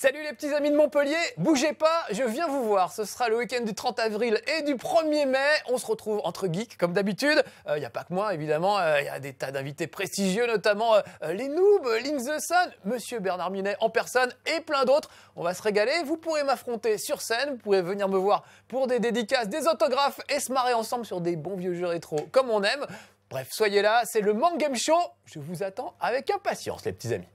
Salut les petits amis de Montpellier, bougez pas, je viens vous voir. Ce sera le week-end du 30 avril et du 1er mai. On se retrouve entre geeks comme d'habitude. Il euh, n'y a pas que moi évidemment, il euh, y a des tas d'invités prestigieux, notamment euh, les noobs, Link the Sun, Monsieur Bernard Minet en personne et plein d'autres. On va se régaler, vous pourrez m'affronter sur scène, vous pourrez venir me voir pour des dédicaces, des autographes et se marrer ensemble sur des bons vieux jeux rétro comme on aime. Bref, soyez là, c'est le Game Show. Je vous attends avec impatience les petits amis.